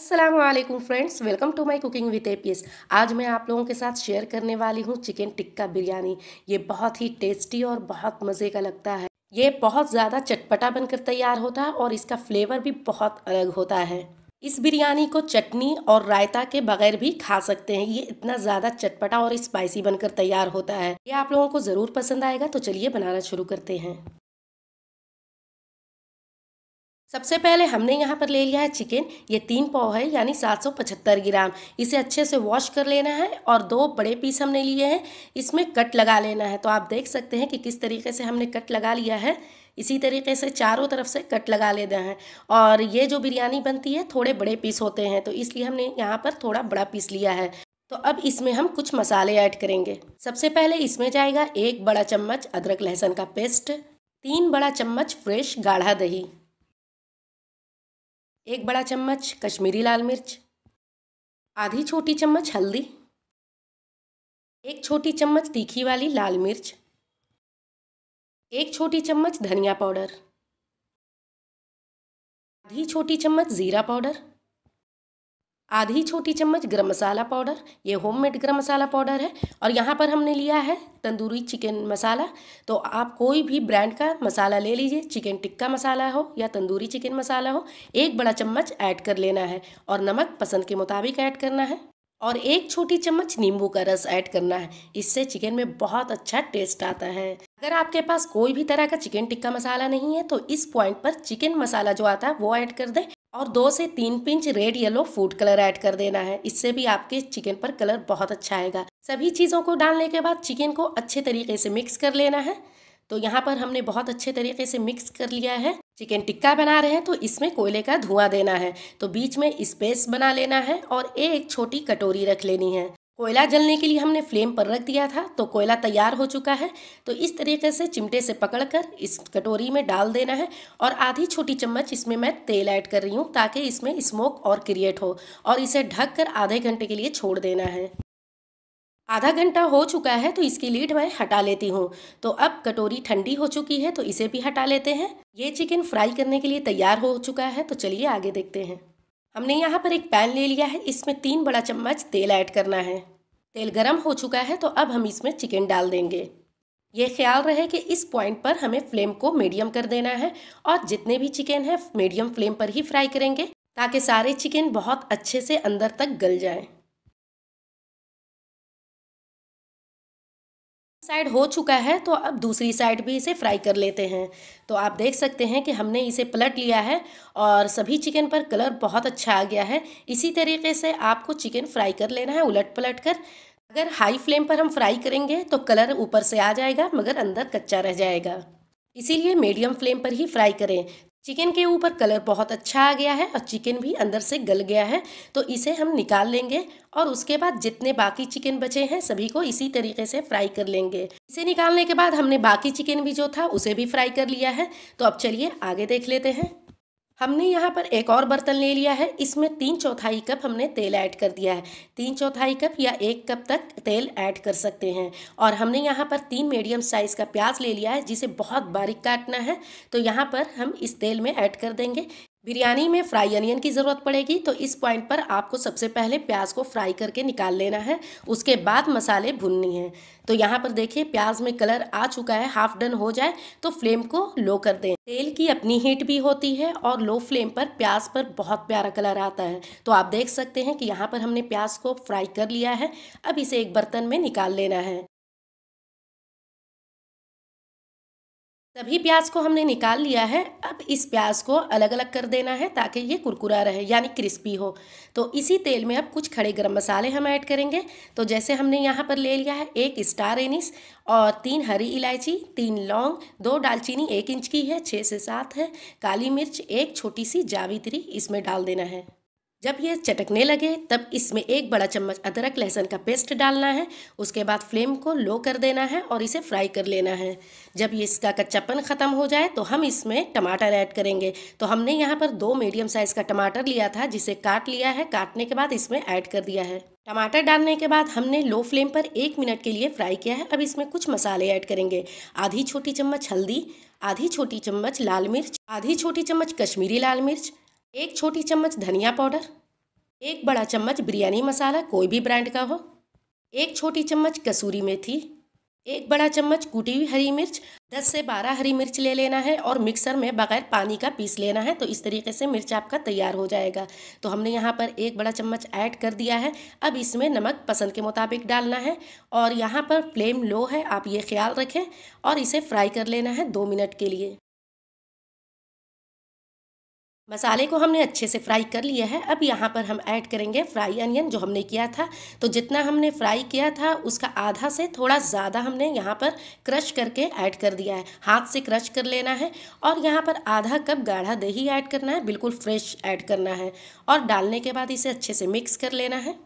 Aslam friends welcome to my cooking with APS आज मैं आप लोगों के साथ शेयर करने वाली हूँ चिकन टिक्का बिरयानी ये बहुत ही टेस्टी और बहुत मज़े का लगता है ये बहुत ज़्यादा चटपटा बनकर तैयार होता है और इसका फ्लेवर भी बहुत अलग होता है इस बिरयानी को चटनी और रायता के बगैर भी खा सकते हैं ये इतना ज़्यादा चटपटा और स्पाइसी बनकर तैयार होता है ये आप लोगों को ज़रूर पसंद आएगा तो चलिए बनाना शुरू करते हैं सबसे पहले हमने यहाँ पर ले लिया है चिकन ये तीन पाव है यानी 775 ग्राम इसे अच्छे से वॉश कर लेना है और दो बड़े पीस हमने लिए हैं इसमें कट लगा लेना है तो आप देख सकते हैं कि किस तरीके से हमने कट लगा लिया है इसी तरीके से चारों तरफ से कट लगा लेना है और ये जो बिरयानी बनती है थोड़े बड़े पीस होते हैं तो इसलिए हमने यहाँ पर थोड़ा बड़ा पीस लिया है तो अब इसमें हम कुछ मसाले ऐड करेंगे सबसे पहले इसमें जाएगा एक बड़ा चम्मच अदरक लहसुन का पेस्ट तीन बड़ा चम्मच फ्रेश गाढ़ा दही एक बड़ा चम्मच कश्मीरी लाल मिर्च आधी छोटी चम्मच हल्दी एक छोटी चम्मच तीखी वाली लाल मिर्च एक छोटी चम्मच धनिया पाउडर आधी छोटी चम्मच ज़ीरा पाउडर आधी छोटी चम्मच गरम मसाला पाउडर ये होममेड गरम मसाला पाउडर है और यहाँ पर हमने लिया है तंदूरी चिकन मसाला तो आप कोई भी ब्रांड का मसाला ले लीजिए चिकन टिक्का मसाला हो या तंदूरी चिकन मसाला हो एक बड़ा चम्मच ऐड कर लेना है और नमक पसंद के मुताबिक ऐड करना है और एक छोटी चम्मच नींबू का रस ऐड करना है इससे चिकन में बहुत अच्छा टेस्ट आता है अगर आपके पास कोई भी तरह का चिकन टिक्का मसाला नहीं है तो इस पॉइंट पर चिकन मसाला जो आता है वो ऐड कर दें और दो से तीन pinch red yellow food colour add कर देना है इससे भी आपके चिकन पर कलर बहुत अच्छा आएगा सभी चीज़ों को डालने के बाद चिकन को अच्छे तरीके से मिक्स कर लेना है तो यहाँ पर हमने बहुत अच्छे तरीके से मिक्स कर लिया है चिकन टिक्का बना रहे हैं तो इसमें कोयले का धुआं देना है तो बीच में स्पेस बना लेना है और एक छोटी कटोरी रख लेनी है कोयला जलने के लिए हमने फ्लेम पर रख दिया था तो कोयला तैयार हो चुका है तो इस तरीके से चिमटे से पकड़कर इस कटोरी में डाल देना है और आधी छोटी चम्मच इसमें मैं तेल ऐड कर रही हूँ ताकि इसमें स्मोक और क्रिएट हो और इसे ढक कर आधे घंटे के लिए छोड़ देना है आधा घंटा हो चुका है तो इसकी लीड मैं हटा लेती हूँ तो अब कटोरी ठंडी हो चुकी है तो इसे भी हटा लेते हैं ये चिकन फ्राई करने के लिए तैयार हो चुका है तो चलिए आगे देखते हैं हमने यहाँ पर एक पैन ले लिया है इसमें तीन बड़ा चम्मच तेल ऐड करना है तेल गर्म हो चुका है तो अब हम इसमें चिकन डाल देंगे ये ख्याल रहे कि इस पॉइंट पर हमें फ्लेम को मीडियम कर देना है और जितने भी चिकन है मीडियम फ्लेम पर ही फ्राई करेंगे ताकि सारे चिकन बहुत अच्छे से अंदर तक गल जाएं। साइड हो चुका है तो अब दूसरी साइड भी इसे फ्राई कर लेते हैं तो आप देख सकते हैं कि हमने इसे पलट लिया है और सभी चिकन पर कलर बहुत अच्छा आ गया है इसी तरीके से आपको चिकन फ्राई कर लेना है उलट पलट कर अगर हाई फ्लेम पर हम फ्राई करेंगे तो कलर ऊपर से आ जाएगा मगर अंदर कच्चा रह जाएगा इसीलिए मीडियम फ्लेम पर ही फ्राई करें चिकन के ऊपर कलर बहुत अच्छा आ गया है और चिकन भी अंदर से गल गया है तो इसे हम निकाल लेंगे और उसके बाद जितने बाकी चिकन बचे हैं सभी को इसी तरीके से फ्राई कर लेंगे इसे निकालने के बाद हमने बाकी चिकन भी जो था उसे भी फ्राई कर लिया है तो अब चलिए आगे देख लेते हैं हमने यहाँ पर एक और बर्तन ले लिया है इसमें तीन चौथाई कप हमने तेल ऐड कर दिया है तीन चौथाई कप या एक कप तक तेल ऐड कर सकते हैं और हमने यहाँ पर तीन मीडियम साइज़ का प्याज ले लिया है जिसे बहुत बारीक काटना है तो यहाँ पर हम इस तेल में ऐड कर देंगे बिरयानी में फ्राई अनियन की ज़रूरत पड़ेगी तो इस पॉइंट पर आपको सबसे पहले प्याज को फ्राई करके निकाल लेना है उसके बाद मसाले भुननी है तो यहाँ पर देखिए प्याज में कलर आ चुका है हाफ डन हो जाए तो फ्लेम को लो कर दें तेल की अपनी हीट भी होती है और लो फ्लेम पर प्याज पर बहुत प्यारा कलर आता है तो आप देख सकते हैं कि यहाँ पर हमने प्याज को फ्राई कर लिया है अब इसे एक बर्तन में निकाल लेना है सभी प्याज को हमने निकाल लिया है अब इस प्याज को अलग अलग कर देना है ताकि ये कुरकुरा रहे यानी क्रिस्पी हो तो इसी तेल में अब कुछ खड़े गरम मसाले हम ऐड करेंगे तो जैसे हमने यहाँ पर ले लिया है एक स्टार एनिस और तीन हरी इलायची तीन लौंग दो दालचीनी एक इंच की है छः से सात है काली मिर्च एक छोटी सी जावित्री इसमें डाल देना है जब ये चटकने लगे तब इसमें एक बड़ा चम्मच अदरक लहसुन का पेस्ट डालना है उसके बाद फ्लेम को लो कर देना है और इसे फ्राई कर लेना है जब ये इसका कच्चापन ख़त्म हो जाए तो हम इसमें टमाटर ऐड करेंगे तो हमने यहाँ पर दो मीडियम साइज़ का टमाटर लिया था जिसे काट लिया है काटने के बाद इसमें ऐड कर दिया है टमाटर डालने के बाद हमने लो फ्लेम पर एक मिनट के लिए फ्राई किया है अब इसमें कुछ मसाले ऐड करेंगे आधी छोटी चम्मच हल्दी आधी छोटी चम्मच लाल मिर्च आधी छोटी चम्मच कश्मीरी लाल मिर्च एक छोटी चम्मच धनिया पाउडर एक बड़ा चम्मच बिरयानी मसाला कोई भी ब्रांड का हो एक छोटी चम्मच कसूरी मेथी एक बड़ा चम्मच कूटी हुई हरी मिर्च दस से बारह हरी मिर्च ले लेना है और मिक्सर में बगैर पानी का पीस लेना है तो इस तरीके से मिर्च आपका तैयार हो जाएगा तो हमने यहाँ पर एक बड़ा चम्मच ऐड कर दिया है अब इसमें नमक पसंद के मुताबिक डालना है और यहाँ पर फ्लेम लो है आप ये ख्याल रखें और इसे फ्राई कर लेना है दो मिनट के लिए मसाले को हमने अच्छे से फ्राई कर लिया है अब यहाँ पर हम ऐड करेंगे फ्राई अनियन जो हमने किया था तो जितना हमने फ्राई किया था उसका आधा से थोड़ा ज़्यादा हमने यहाँ पर क्रश करके ऐड कर दिया है हाथ से क्रश कर लेना है और यहाँ पर आधा कप गाढ़ा दही ऐड करना है बिल्कुल फ्रेश ऐड करना है और डालने के बाद इसे अच्छे से मिक्स कर लेना है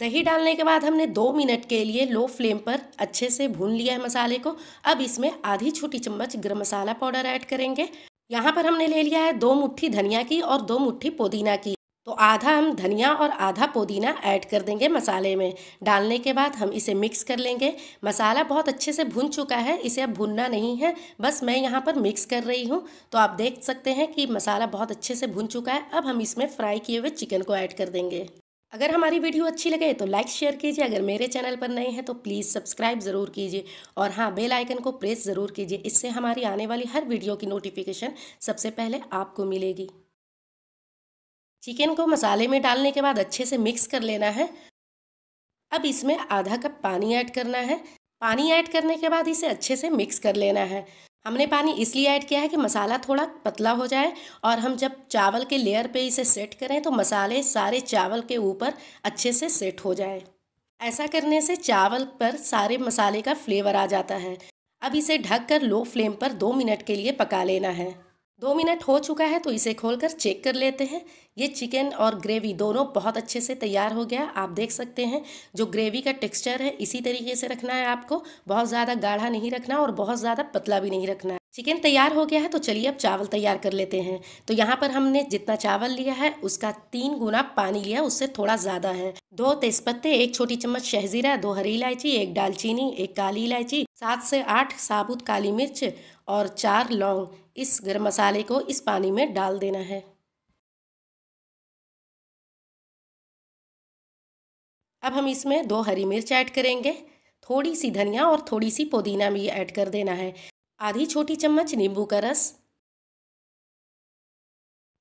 दही डालने के बाद हमने दो मिनट के लिए लो फ्लेम पर अच्छे से भून लिया है मसाले को अब इसमें आधी छोटी चम्मच गर्म मसाला पाउडर ऐड करेंगे यहाँ पर हमने ले लिया है दो मुट्ठी धनिया की और दो मुट्ठी पुदीना की तो आधा हम धनिया और आधा पुदीना ऐड कर देंगे मसाले में डालने के बाद हम इसे मिक्स कर लेंगे मसाला बहुत अच्छे से भुन चुका है इसे अब भुनना नहीं है बस मैं यहाँ पर मिक्स कर रही हूँ तो आप देख सकते हैं कि मसाला बहुत अच्छे से भुन चुका है अब हम इसमें फ्राई किए हुए चिकन को ऐड कर देंगे अगर हमारी वीडियो अच्छी लगे तो लाइक शेयर कीजिए अगर मेरे चैनल पर नए हैं तो प्लीज़ सब्सक्राइब ज़रूर कीजिए और हाँ बेल आइकन को प्रेस ज़रूर कीजिए इससे हमारी आने वाली हर वीडियो की नोटिफिकेशन सबसे पहले आपको मिलेगी चिकन को मसाले में डालने के बाद अच्छे से मिक्स कर लेना है अब इसमें आधा कप पानी ऐड करना है पानी ऐड करने के बाद इसे अच्छे से मिक्स कर लेना है हमने पानी इसलिए ऐड किया है कि मसाला थोड़ा पतला हो जाए और हम जब चावल के लेयर पे इसे सेट करें तो मसाले सारे चावल के ऊपर अच्छे से सेट हो जाए ऐसा करने से चावल पर सारे मसाले का फ्लेवर आ जाता है अब इसे ढककर लो फ्लेम पर दो मिनट के लिए पका लेना है दो मिनट हो चुका है तो इसे खोलकर चेक कर लेते हैं ये चिकन और ग्रेवी दोनों बहुत अच्छे से तैयार हो गया आप देख सकते हैं जो ग्रेवी का टेक्सचर है इसी तरीके से रखना है आपको बहुत ज़्यादा गाढ़ा नहीं रखना और बहुत ज़्यादा पतला भी नहीं रखना है चिकन तैयार हो गया है तो चलिए अब चावल तैयार कर लेते हैं तो यहाँ पर हमने जितना चावल लिया है उसका तीन गुना पानी लिया उससे थोड़ा ज़्यादा है दो तेज़पत्ते एक छोटी चम्मच शहजीरा दो हरी इलायची एक दालचीनी एक काली इलायची सात से आठ साबुत काली मिर्च और चार लौंग इस गर्म मसाले को इस पानी में डाल देना है अब हम इसमें दो हरी मिर्च ऐड करेंगे थोड़ी सी धनिया और थोड़ी सी पुदीना भी ऐड कर देना है आधी छोटी चम्मच नींबू का रस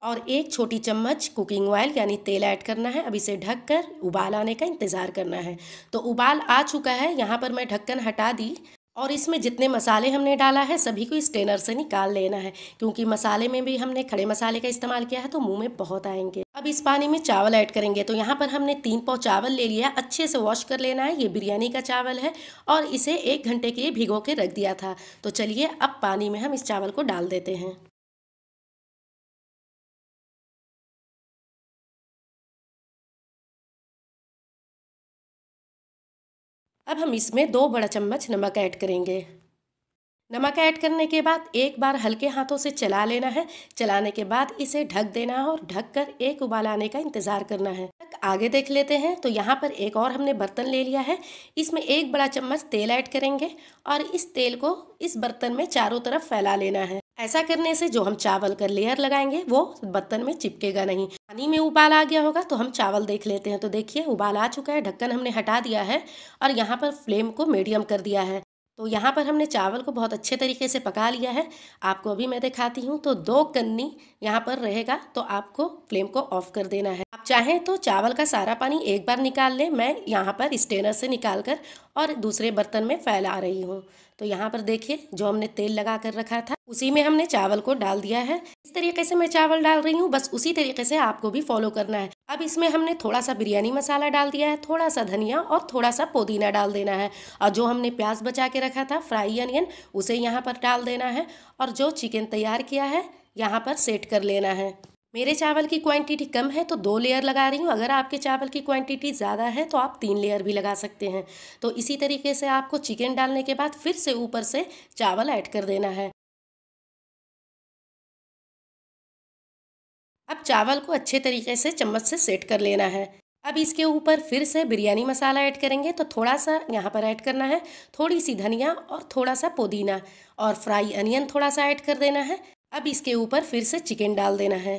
और एक छोटी चम्मच कुकिंग ऑयल यानी तेल ऐड करना है अब इसे ढक कर उबाल आने का इंतज़ार करना है तो उबाल आ चुका है यहाँ पर मैं ढक्कन हटा दी और इसमें जितने मसाले हमने डाला है सभी को स्टेनर से निकाल लेना है क्योंकि मसाले में भी हमने खड़े मसाले का इस्तेमाल किया है तो मुंह में बहुत आएंगे अब इस पानी में चावल ऐड करेंगे तो यहाँ पर हमने तीन पाव चावल ले लिया अच्छे से वॉश कर लेना है ये बिरयानी का चावल है और इसे एक घंटे के लिए भिगो के रख दिया था तो चलिए अब पानी में हम इस चावल को डाल देते हैं अब हम इसमें दो बड़ा चम्मच नमक ऐड करेंगे नमक ऐड करने के बाद एक बार हल्के हाथों से चला लेना है चलाने के बाद इसे ढक देना है और ढक कर एक उबाल आने का इंतज़ार करना है आगे देख लेते हैं तो यहाँ पर एक और हमने बर्तन ले लिया है इसमें एक बड़ा चम्मच तेल ऐड करेंगे और इस तेल को इस बर्तन में चारों तरफ फैला लेना है ऐसा करने से जो हम चावल का लेयर लगाएंगे वो बर्तन में चिपकेगा नहीं पानी में उबाल आ गया होगा तो हम चावल देख लेते हैं तो देखिए उबाल आ चुका है ढक्कन हमने हटा दिया है और यहाँ पर फ्लेम को मीडियम कर दिया है तो यहाँ पर हमने चावल को बहुत अच्छे तरीके से पका लिया है आपको अभी मैं दिखाती हूँ तो दो कन्नी यहाँ पर रहेगा तो आपको फ्लेम को ऑफ कर देना है चाहें तो चावल का सारा पानी एक बार निकाल लें मैं यहाँ पर स्टेनर से निकाल कर और दूसरे बर्तन में फैला रही हूँ तो यहाँ पर देखिए जो हमने तेल लगा कर रखा था उसी में हमने चावल को डाल दिया है इस तरीके से मैं चावल डाल रही हूँ बस उसी तरीके से आपको भी फॉलो करना है अब इसमें हमने थोड़ा सा बिरयानी मसाला डाल दिया है थोड़ा सा धनिया और थोड़ा सा पुदीना डाल देना है और जो हमने प्याज बचा के रखा था फ्राई अनियन उसे यहाँ पर डाल देना है और जो चिकन तैयार किया है यहाँ पर सेट कर लेना है मेरे चावल की क्वांटिटी कम है तो दो लेयर लगा रही हूँ अगर आपके चावल की क्वांटिटी ज़्यादा है तो आप तीन लेयर भी लगा सकते हैं तो इसी तरीके से आपको चिकन डालने के बाद फिर से ऊपर से चावल ऐड कर देना है अब चावल को अच्छे तरीके से चम्मच से सेट कर लेना है अब इसके ऊपर फिर से बिरयानी मसाला ऐड करेंगे तो थोड़ा सा यहाँ पर ऐड करना है थोड़ी सी धनिया और थोड़ा सा पुदीना और फ्राई अनियन थोड़ा सा ऐड कर देना है अब इसके ऊपर फिर से चिकन डाल देना है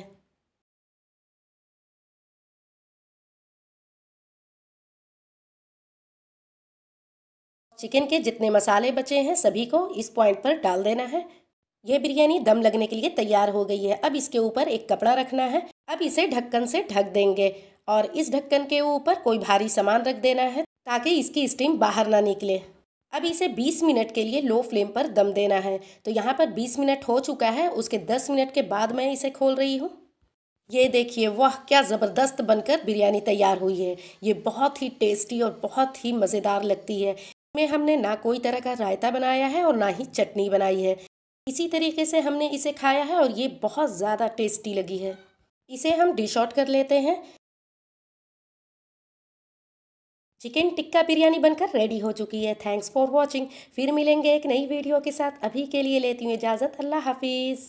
चिकन के जितने मसाले बचे हैं सभी को इस पॉइंट पर डाल देना है ये बिरयानी दम लगने के लिए तैयार हो गई है अब इसके ऊपर एक कपड़ा रखना है अब इसे ढक्कन से ढक देंगे और इस ढक्कन के ऊपर कोई भारी सामान रख देना है ताकि इसकी स्टीम बाहर ना निकले अब इसे 20 मिनट के लिए लो फ्लेम पर दम देना है तो यहाँ पर 20 मिनट हो चुका है उसके 10 मिनट के बाद मैं इसे खोल रही हूँ ये देखिए वाह क्या ज़बरदस्त बनकर बिरयानी तैयार हुई है ये बहुत ही टेस्टी और बहुत ही मज़ेदार लगती है में हमने ना कोई तरह का रायता बनाया है और ना ही चटनी बनाई है इसी तरीके से हमने इसे खाया है और ये बहुत ज़्यादा टेस्टी लगी है इसे हम डिश आउट कर लेते हैं चिकन टिक्का बिरयानी बनकर रेडी हो चुकी है थैंक्स फॉर वॉचिंग फिर मिलेंगे एक नई वीडियो के साथ अभी के लिए लेती हूँ इजाज़त अल्लाह हाफिज़